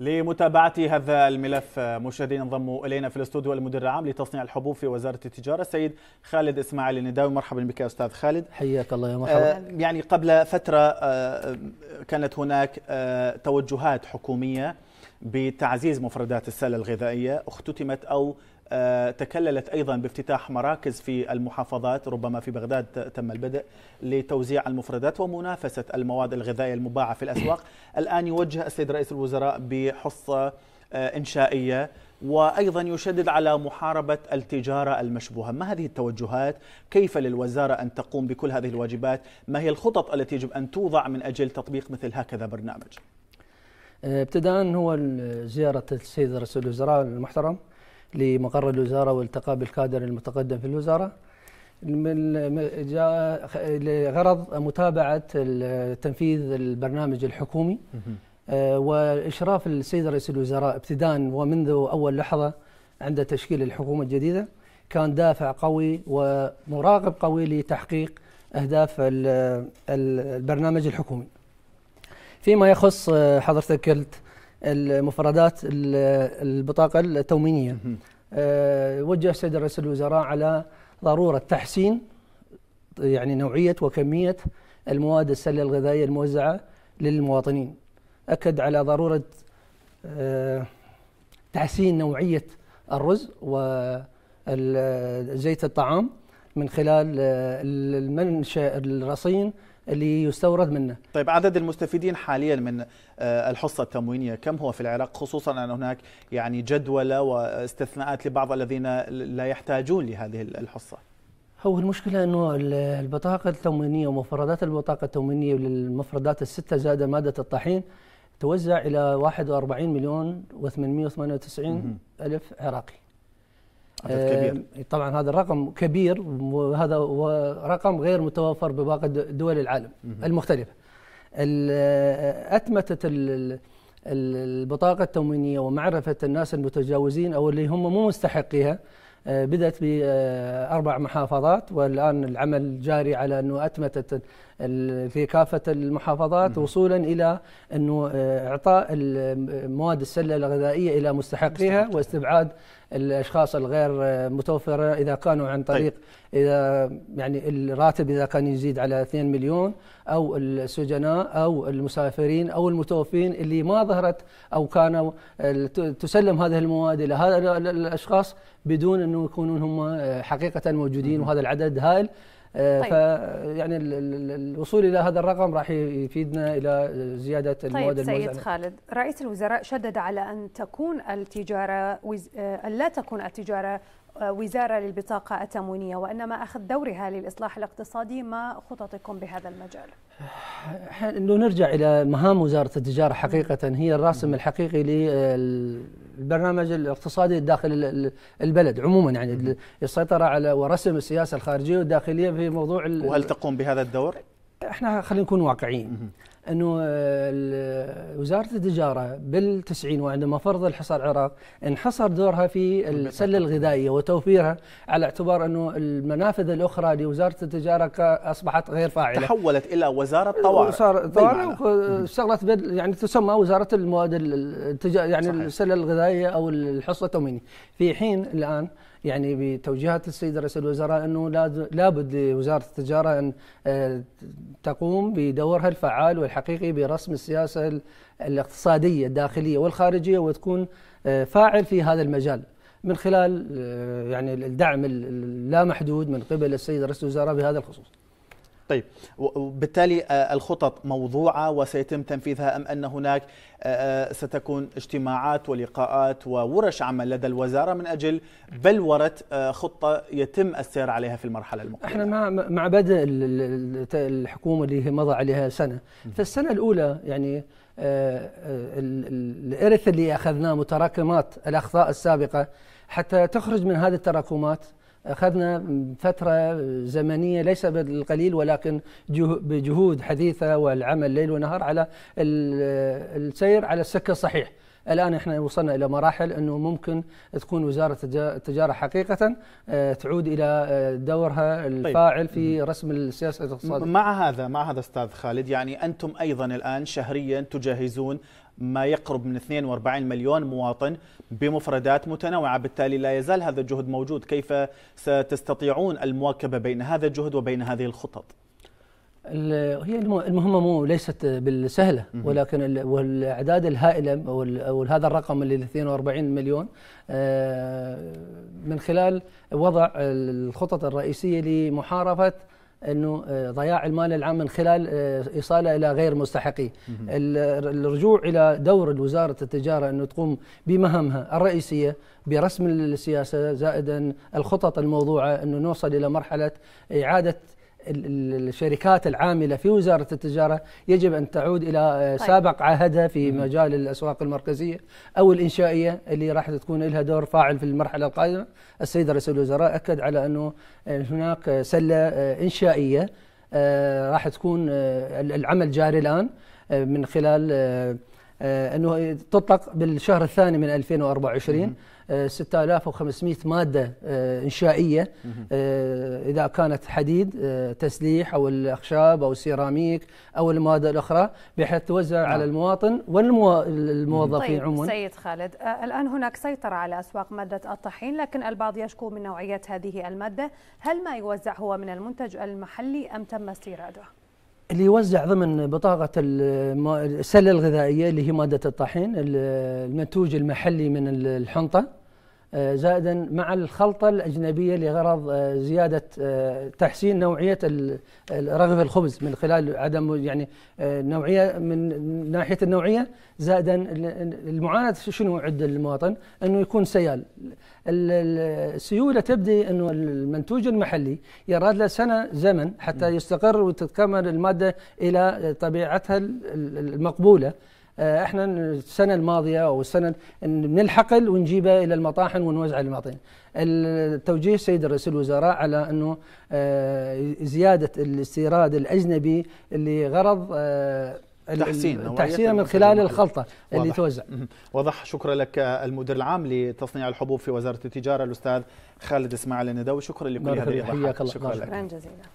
لمتابعة هذا الملف مشاهدينا انضموا إلينا في الاستوديو المدير العام لتصنيع الحبوب في وزارة التجارة السيد خالد إسماعيل النداوي مرحبا بك أستاذ خالد حياك الله يا مرحبا آه، يعني قبل فترة آه، كانت هناك آه، توجهات حكومية بتعزيز مفردات السله الغذائيه اختتمت او آه، تكللت أيضا بافتتاح مراكز في المحافظات ربما في بغداد تم البدء لتوزيع المفردات ومنافسة المواد الغذائية المباعة في الأسواق الآن يوجه السيد رئيس الوزراء بحصة آه، إنشائية وأيضا يشدد على محاربة التجارة المشبوهة ما هذه التوجهات؟ كيف للوزارة أن تقوم بكل هذه الواجبات؟ ما هي الخطط التي يجب أن توضع من أجل تطبيق مثل هكذا برنامج؟ آه، ابتداء هو زيارة السيد رئيس الوزراء المحترم لمقر الوزارة والتقى بالكادر المتقدم في الوزارة من جاء لغرض متابعة تنفيذ البرنامج الحكومي آه، وإشراف السيد رئيس الوزراء ابتداء ومنذ أول لحظة عند تشكيل الحكومة الجديدة كان دافع قوي ومراقب قوي لتحقيق أهداف البرنامج الحكومي فيما يخص حضرتك قلت المفردات البطاقه التومينيه آه، وجه السيد رئيس الوزراء على ضروره تحسين يعني نوعيه وكميه المواد السله الغذائيه الموزعه للمواطنين اكد على ضروره آه، تحسين نوعيه الرز وزيت الطعام من خلال آه، المنشا الرصين اللي يستورد منه طيب عدد المستفيدين حاليا من آه، الحصة التموينية كم هو في العراق خصوصا أن هناك يعني جدولة واستثناءات لبعض الذين لا يحتاجون لهذه الحصة هو المشكلة أنه البطاقة التموينية ومفردات البطاقة التموينية للمفردات الستة زائد مادة الطحين توزع إلى 41 مليون و898 ألف عراقي كبير. آه، طبعا هذا الرقم كبير وهذا رقم غير متوفر بباقي دول العالم المختلفه آه، اتمتت البطاقه التموينيه ومعرفه الناس المتجاوزين او اللي هم مو مستحقيها آه، بدات باربع محافظات والان العمل جاري على انه اتمتت في كافه المحافظات نعم. وصولا الى انه آه، اعطاء مواد السله الغذائيه الى مستحقيها واستبعاد الاشخاص الغير آه، متوفره اذا كانوا عن طيب. طريق طيب. اذا يعني الراتب اذا كان يزيد على 2 مليون او السجناء او المسافرين او المتوفين اللي ما ظهرت او كانوا تسلم هذه المواد الى هذا الاشخاص بدون انه يكونون هم آه، حقيقه موجودين نعم. وهذا العدد هائل آه، طيب. يعني الوصول الى هذا الرقم راح يفيدنا الى زياده المواد طيب سيد خالد رئيس الوزراء شدد على ان تكون التجاره وز... آه، ان لا تكون التجاره وزارة للبطاقة التموينية وإنما أخذ دورها للإصلاح الاقتصادي ما خططكم بهذا المجال؟ لو نرجع إلى مهام وزارة التجارة حقيقة هي الراسم الحقيقي للبرنامج الاقتصادي داخل البلد عموما يعني السيطرة على ورسم السياسة الخارجية والداخلية في موضوع وهل تقوم بهذا الدور؟ احنا خلينا نكون واقعيين انه آه، وزاره التجاره بال90 وعندما فرض الحصار العراق انحصر دورها في السله الغذائيه وتوفيرها على اعتبار انه المنافذ الاخرى لوزاره التجاره اصبحت غير فاعله تحولت الى وزاره طوارئ طوارئ اشتغلت يعني تسمى وزاره المواد التجاريه يعني السله الغذائيه او الحصه التموينيه في حين الان يعني بتوجيهات السيد رئيس الوزراء انه لابد لوزاره التجاره ان آه، تقوم بدورها الفعال والحقيقي برسم السياسه الاقتصاديه الداخليه والخارجيه وتكون آه، فاعل في هذا المجال من خلال آه، يعني الدعم اللامحدود من قبل السيد رئيس الوزراء بهذا الخصوص. طيب وبالتالي آه، الخطط موضوعه وسيتم تنفيذها ام ان هناك آه، آه، ستكون اجتماعات ولقاءات وورش عمل لدى الوزاره من اجل بلوره خطه يتم السير عليها في المرحله المقبله. احنا مع مع بدء الحكومه اللي هي مضى عليها سنه، فالسنه الاولى يعني الارث اللي اخذناه متراكمات الاخطاء السابقه حتى تخرج من هذه التراكمات أخذنا فترة زمنية ليس بالقليل ولكن بجهود حديثة والعمل ليل ونهار على السير على السكة الصحيح الآن احنا وصلنا إلى مراحل أنه ممكن تكون وزارة التجارة حقيقة آه، تعود إلى آه، دورها طيب. الفاعل في رسم السياسة الاقتصادية مع هذا مع هذا أستاذ خالد يعني أنتم أيضا الآن شهريا تجهزون ما يقرب من 42 مليون مواطن بمفردات متنوعة بالتالي لا يزال هذا الجهد موجود كيف ستستطيعون المواكبة بين هذا الجهد وبين هذه الخطط هي المهمه مو ليست بالسهله ولكن والاعداد الهائله او هذا الرقم اللي 42 مليون آه، من خلال وضع الخطط الرئيسيه لمحاربه انه آه، ضياع المال العام من خلال آه، ايصاله الى غير مستحقي الرجوع الى دور وزاره التجاره انه تقوم بمهامها الرئيسيه برسم السياسه زائدا الخطط الموضوعه انه نوصل الى مرحله اعاده الشركات العامله في وزاره التجاره يجب ان تعود الى آه، طيب. سابق عهدها في مجال الاسواق المركزيه او الانشائيه اللي راح تكون لها دور فاعل في المرحله القادمه، السيد رئيس الوزراء اكد على انه آه، هناك سله آه، انشائيه راح تكون العمل جاري الان من خلال آه، انه تطلق بالشهر الثاني من 2024 6500 آه، ماده آه، انشائيه اذا كانت حديد تسليح او الاخشاب او السيراميك او الماده الاخرى بحيث توزع على نعم. المواطن والموظفين طيب، عموما طيب سيد خالد الان هناك سيطره على اسواق ماده الطحين لكن البعض يشكو من نوعيه هذه الماده هل ما يوزع هو من المنتج المحلي ام تم استيراده اللي يوزع ضمن بطاقة السلة الغذائية اللي هي مادة الطحين المنتوج المحلي من الحنطة آه، زائدا مع الخلطة الأجنبية لغرض آه، زيادة آه، تحسين نوعية رغيف الخبز من خلال عدم يعني نوعية من ناحية النوعية زائدا المعاناة شنو عند المواطن أنه يكون سيال السيولة تبدي أنه المنتوج المحلي يراد له سنة زمن حتى يستقر وتتكمل المادة إلى طبيعتها المقبولة آه، احنا السنه الماضيه او السنه بنلحقل ونجيبه الى المطاحن ونوزعه للمواطنين. التوجيه سيد رئيس الوزراء على انه آه، زياده الاستيراد الاجنبي لغرض آه، تحسين تحسين من خلال الخلطة واضح. اللي توزع وضح شكرا لك المدير العام لتصنيع الحبوب في وزارة التجارة الأستاذ خالد إسماعيل الندوي شكرا لكل هذه الإيضاحات شكرا لك شكرا جزيلا